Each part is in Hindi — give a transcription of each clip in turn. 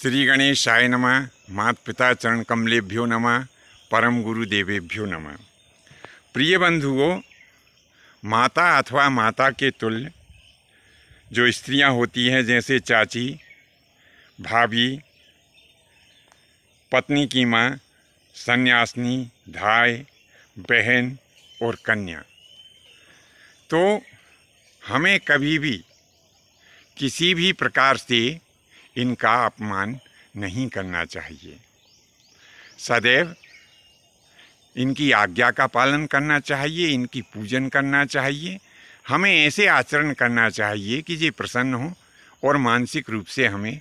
श्री गणेशाय नम मात पिता चरण कमलेभ्यो नम परम गुरु देवेभ्यो नम प्रिय बंधुओं माता अथवा माता के तुल्य जो स्त्रियां होती हैं जैसे चाची भाभी पत्नी की माँ सन्यासिनी धाय बहन और कन्या तो हमें कभी भी किसी भी प्रकार से इनका अपमान नहीं करना चाहिए सदैव इनकी आज्ञा का पालन करना चाहिए इनकी पूजन करना चाहिए हमें ऐसे आचरण करना चाहिए कि ये प्रसन्न हो और मानसिक रूप से हमें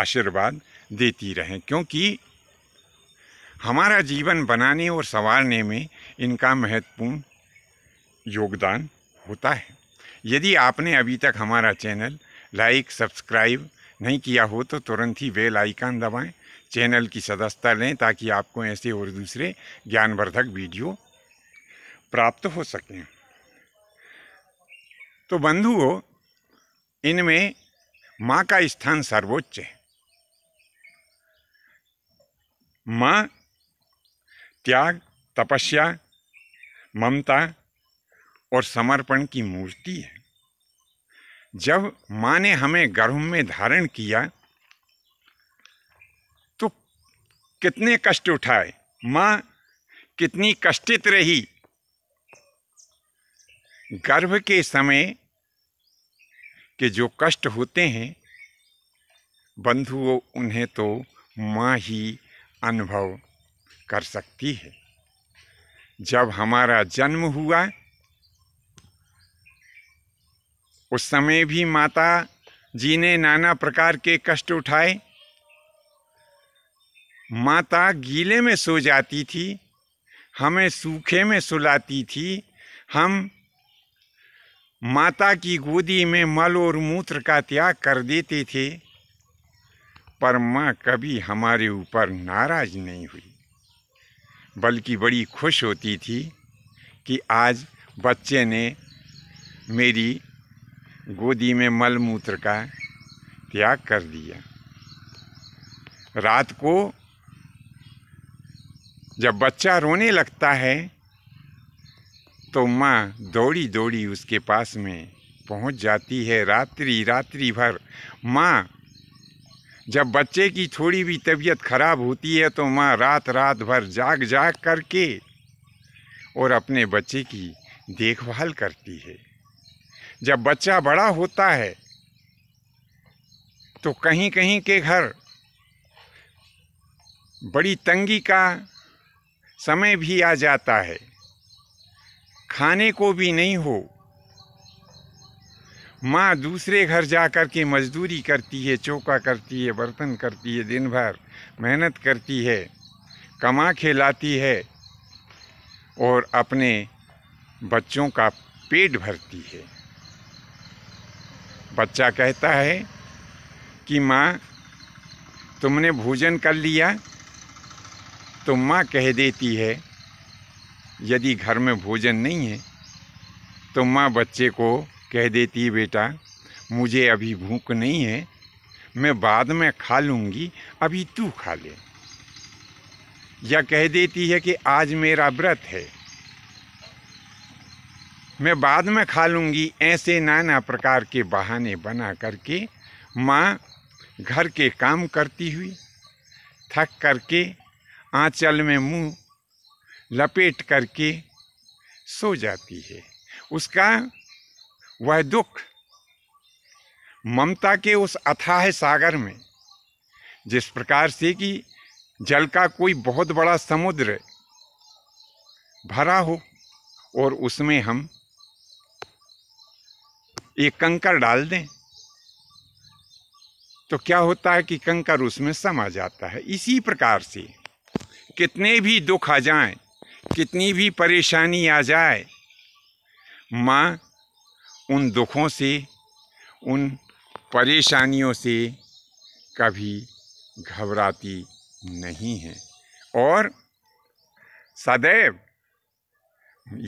आशीर्वाद देती रहें क्योंकि हमारा जीवन बनाने और संवारने में इनका महत्वपूर्ण योगदान होता है यदि आपने अभी तक हमारा चैनल लाइक सब्सक्राइब नहीं किया हो तो तुरंत ही बेल आइकन दबाएं चैनल की सदस्यता लें ताकि आपको ऐसे और दूसरे ज्ञानवर्धक वीडियो प्राप्त हो सकें तो बंधुओं इनमें माँ का स्थान सर्वोच्च है माँ त्याग तपस्या ममता और समर्पण की मूर्ति है जब माँ ने हमें गर्भ में धारण किया तो कितने कष्ट उठाए माँ कितनी कष्टित रही गर्भ के समय के जो कष्ट होते हैं बंधुओं उन्हें तो माँ ही अनुभव कर सकती है जब हमारा जन्म हुआ उस समय भी माता जी ने नाना प्रकार के कष्ट उठाए माता गीले में सो जाती थी हमें सूखे में सुलाती थी हम माता की गोदी में मल और मूत्र का त्याग कर देते थे पर माँ कभी हमारे ऊपर नाराज नहीं हुई बल्कि बड़ी खुश होती थी कि आज बच्चे ने मेरी गोदी में मल मूत्र का त्याग कर दिया रात को जब बच्चा रोने लगता है तो माँ दौड़ी दौड़ी उसके पास में पहुँच जाती है रात्रि रात्रि भर माँ जब बच्चे की थोड़ी भी तबीयत खराब होती है तो माँ रात रात भर जाग जाग करके और अपने बच्चे की देखभाल करती है जब बच्चा बड़ा होता है तो कहीं कहीं के घर बड़ी तंगी का समय भी आ जाता है खाने को भी नहीं हो माँ दूसरे घर जा कर के मजदूरी करती है चौका करती है बर्तन करती है दिन भर मेहनत करती है कमा खिलाती है और अपने बच्चों का पेट भरती है बच्चा कहता है कि माँ तुमने भोजन कर लिया तो माँ कह देती है यदि घर में भोजन नहीं है तो माँ बच्चे को कह देती है बेटा मुझे अभी भूख नहीं है मैं बाद में खा लूँगी अभी तू खा ले या कह देती है कि आज मेरा व्रत है मैं बाद में खा लूँगी ऐसे नाना प्रकार के बहाने बना करके माँ घर के काम करती हुई थक करके आंचल में मुंह लपेट करके सो जाती है उसका वह दुख ममता के उस अथाह सागर में जिस प्रकार से कि जल का कोई बहुत बड़ा समुद्र भरा हो और उसमें हम ये कंकर डाल दें तो क्या होता है कि कंकर उसमें समा जाता है इसी प्रकार से कितने भी दुख आ जाए कितनी भी परेशानी आ जाए माँ उन दुखों से उन परेशानियों से कभी घबराती नहीं है और सदैव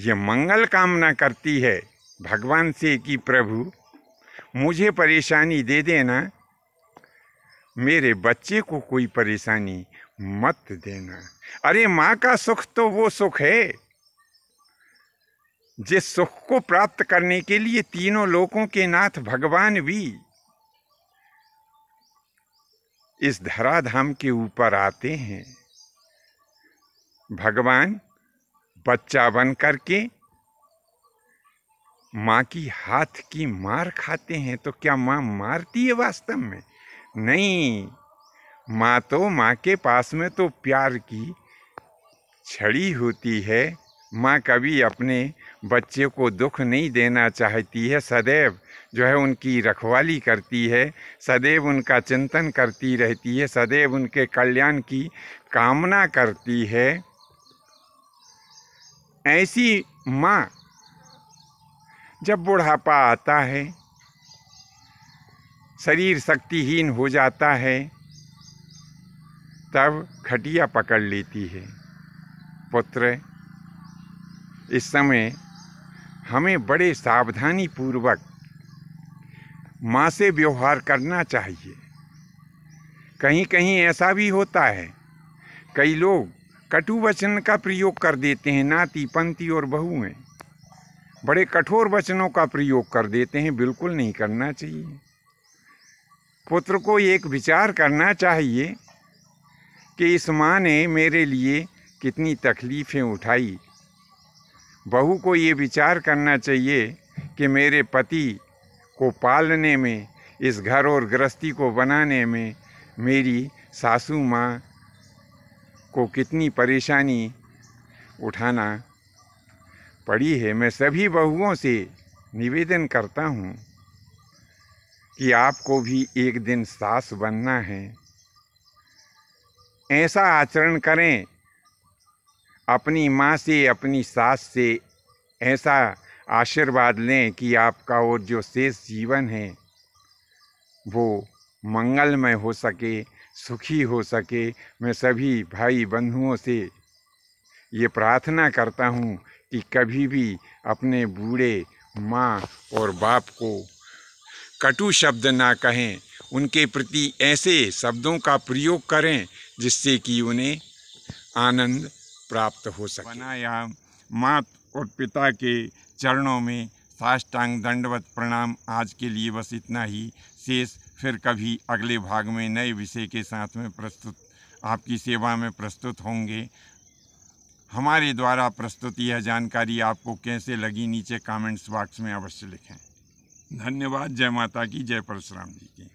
ये मंगल कामना करती है भगवान से कि प्रभु मुझे परेशानी दे देना मेरे बच्चे को कोई परेशानी मत देना अरे माँ का सुख तो वो सुख है जिस सुख को प्राप्त करने के लिए तीनों लोकों के नाथ भगवान भी इस धराधाम के ऊपर आते हैं भगवान बच्चा बन करके माँ की हाथ की मार खाते हैं तो क्या माँ मारती है वास्तव में नहीं माँ तो माँ के पास में तो प्यार की छड़ी होती है माँ कभी अपने बच्चे को दुख नहीं देना चाहती है सदैव जो है उनकी रखवाली करती है सदैव उनका चिंतन करती रहती है सदैव उनके कल्याण की कामना करती है ऐसी माँ जब बुढ़ापा आता है शरीर शक्तिहीन हो जाता है तब खटिया पकड़ लेती है पुत्र इस समय हमें बड़े सावधानी पूर्वक माँ से व्यवहार करना चाहिए कहीं कहीं ऐसा भी होता है कई लोग कटु वचन का प्रयोग कर देते हैं नाती पंती और बहुएं बड़े कठोर वचनों का प्रयोग कर देते हैं बिल्कुल नहीं करना चाहिए पुत्र को एक विचार करना चाहिए कि इस माँ ने मेरे लिए कितनी तकलीफ़ें उठाई बहू को ये विचार करना चाहिए कि मेरे पति को पालने में इस घर और गृहस्थी को बनाने में मेरी सासू माँ को कितनी परेशानी उठाना पड़ी है मैं सभी बहुओं से निवेदन करता हूँ कि आपको भी एक दिन सास बनना है ऐसा आचरण करें अपनी माँ से अपनी सास से ऐसा आशीर्वाद लें कि आपका और जो शेष जीवन है वो मंगलमय हो सके सुखी हो सके मैं सभी भाई बंधुओं से ये प्रार्थना करता हूँ कि कभी भी अपने बूढ़े माँ और बाप को कटु शब्द ना कहें उनके प्रति ऐसे शब्दों का प्रयोग करें जिससे कि उन्हें आनंद प्राप्त हो सके प्राणायाम माँ और पिता के चरणों में साष्टांग दंडवत प्रणाम आज के लिए बस इतना ही शेष फिर कभी अगले भाग में नए विषय के साथ में प्रस्तुत आपकी सेवा में प्रस्तुत होंगे हमारे द्वारा प्रस्तुत यह जानकारी आपको कैसे लगी नीचे कमेंट्स बॉक्स में अवश्य लिखें धन्यवाद जय माता की जय परशुराम जी की